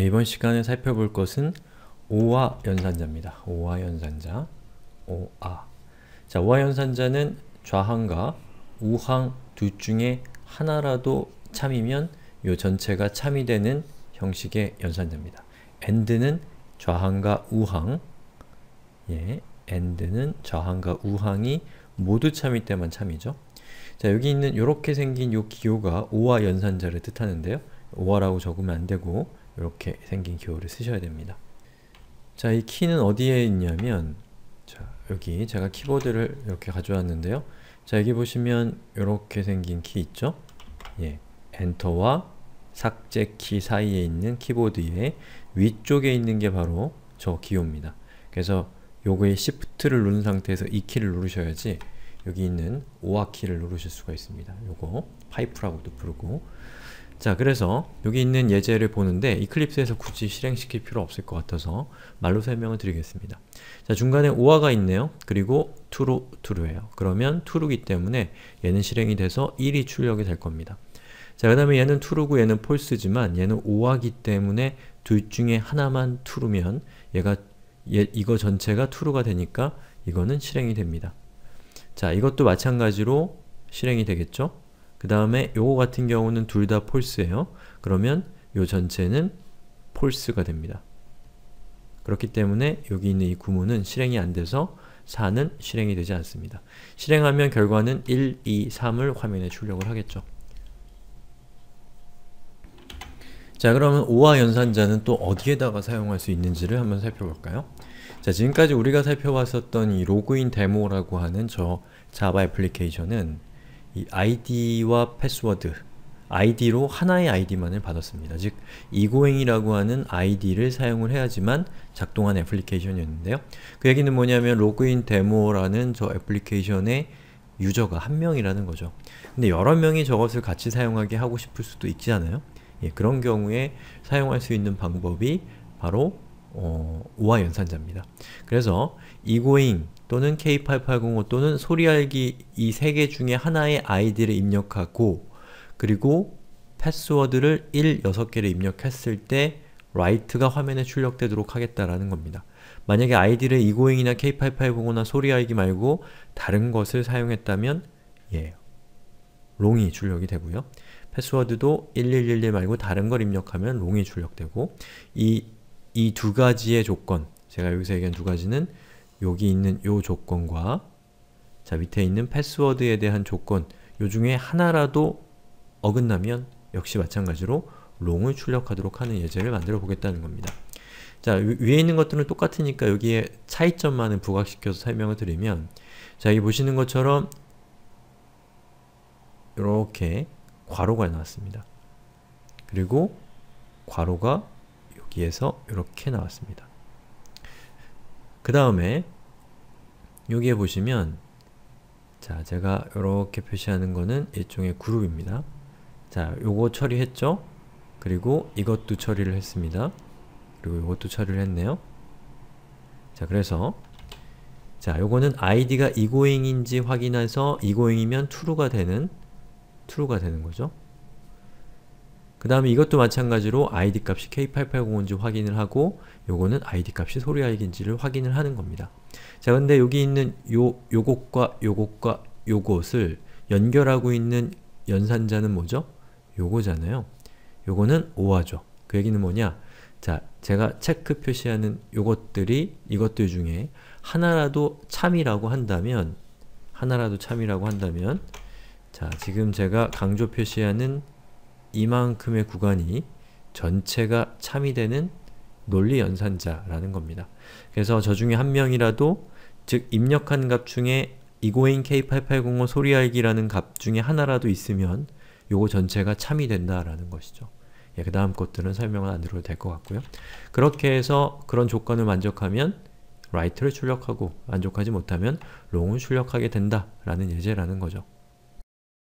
네, 이번 시간에 살펴볼 것은 오아 연산자입니다. 오아 연산자, 오아. 자, 오아 연산자는 좌항과 우항 둘 중에 하나라도 참이면 요 전체가 참이 되는 형식의 연산자입니다. and는 좌항과 우항, 예, and는 좌항과 우항이 모두 참일 때만 참이죠. 자, 여기 있는 요렇게 생긴 요 기호가 오화 연산자를 뜻하는데요. 오화라고 적으면 안되고 이렇게 생긴 기호를 쓰셔야 됩니다. 자, 이 키는 어디에 있냐면 자, 여기 제가 키보드를 이렇게 가져왔는데요. 자, 여기 보시면 이렇게 생긴 키 있죠? 예, 엔터와 삭제 키 사이에 있는 키보드의 위쪽에 있는 게 바로 저 기호입니다. 그래서 요거의 Shift를 누른 상태에서 이 키를 누르셔야지 여기 있는 오화 키를 누르실 수가 있습니다. 요거 파이프라고도 부르고 자 그래서 여기 있는 예제를 보는데 이클립스에서 굳이 실행시킬 필요 없을 것 같아서 말로 설명을 드리겠습니다. 자 중간에 오화가 있네요. 그리고 true로 true예요. 그러면 true기 때문에 얘는 실행이 돼서 1이 출력이 될 겁니다. 자그 다음에 얘는 true고 얘는 false지만 얘는 오화기 때문에 둘 중에 하나만 true면 얘가 얘, 이거 전체가 true가 되니까 이거는 실행이 됩니다. 자 이것도 마찬가지로 실행이 되겠죠? 그 다음에 요거 같은 경우는 둘 다 false예요. 그러면 요 전체는 false가 됩니다. 그렇기 때문에 여기 있는 이 구문은 실행이 안 돼서 4는 실행이 되지 않습니다. 실행하면 결과는 1, 2, 3을 화면에 출력을 하겠죠. 자 그러면 5와 연산자는 또 어디에다가 사용할 수 있는지를 한번 살펴볼까요? 자 지금까지 우리가 살펴봤었던 이 로그인 데모라고 하는 저 자바 애플리케이션은 이 id와 패스워드 id로 하나의 id만을 받았습니다. 즉, 이고잉이라고 하는 id를 사용을 해야지만 작동한 애플리케이션이었는데요. 그 얘기는 뭐냐면 로그인 데모라는 저 애플리케이션의 유저가 한 명이라는 거죠. 근데 여러 명이 저것을 같이 사용하게 하고 싶을 수도 있지 않아요? 예, 그런 경우에 사용할 수 있는 방법이 바로 어, 우화 연산자입니다. 그래서 이고잉 또는 K8805 또는 소리알기 이 세 개 중에 하나의 아이디를 입력하고 그리고 패스워드를 1, 6개를 입력했을 때 write가 화면에 출력되도록 하겠다라는 겁니다. 만약에 아이디를 이고잉이나 K8805나 소리알기 말고 다른 것을 사용했다면 예, 롱이 출력이 되고요. 패스워드도 1111 말고 다른 걸 입력하면 롱이 출력되고 이 이 두 가지의 조건, 제가 여기서 얘기한 두 가지는 여기 있는 요 조건과 자 밑에 있는 패스워드에 대한 조건 요 중에 하나라도 어긋나면 역시 마찬가지로 롱을 출력하도록 하는 예제를 만들어 보겠다는 겁니다. 자 위에 있는 것들은 똑같으니까 여기에 차이점만을 부각시켜서 설명을 드리면 자 여기 보시는 것처럼 이렇게 괄호가 나왔습니다. 그리고 괄호가 여기에서 이렇게 나왔습니다. 그 다음에 여기에 보시면 자 제가 이렇게 표시하는 거는 일종의 그룹입니다. 자 요거 처리했죠? 그리고 이것도 처리를 했습니다. 그리고 이것도 처리를 했네요. 자 그래서 자 요거는 id가 이고잉인지 확인해서 이고잉이면 t r 가 되는 t r 가 되는 거죠. 그 다음에 이것도 마찬가지로 id 값이 k880인지 확인을 하고 요거는 id 값이 소리아익인지를 확인을 하는 겁니다. 자 근데 여기 있는 요, 요것과 요것과 요것을 연결하고 있는 연산자는 뭐죠? 요거잖아요. 요거는 오화죠. 그 얘기는 뭐냐? 자, 제가 체크 표시하는 요것들이 이것들 중에 하나라도 참이라고 한다면 하나라도 참이라고 한다면 자, 지금 제가 강조 표시하는 이만큼의 구간이 전체가 참이 되는 논리 연산자라는 겁니다. 그래서 저 중에 한 명이라도 즉 입력한 값 중에 이고인 K8805 소리 알기라는 값 중에 하나라도 있으면 요거 전체가 참이 된다라는 것이죠. 예, 그 다음 것들은 설명을 안 들어도 될 것 같고요. 그렇게 해서 그런 조건을 만족하면 라이트를 출력하고 만족하지 못하면 롱을 출력하게 된다라는 예제라는 거죠.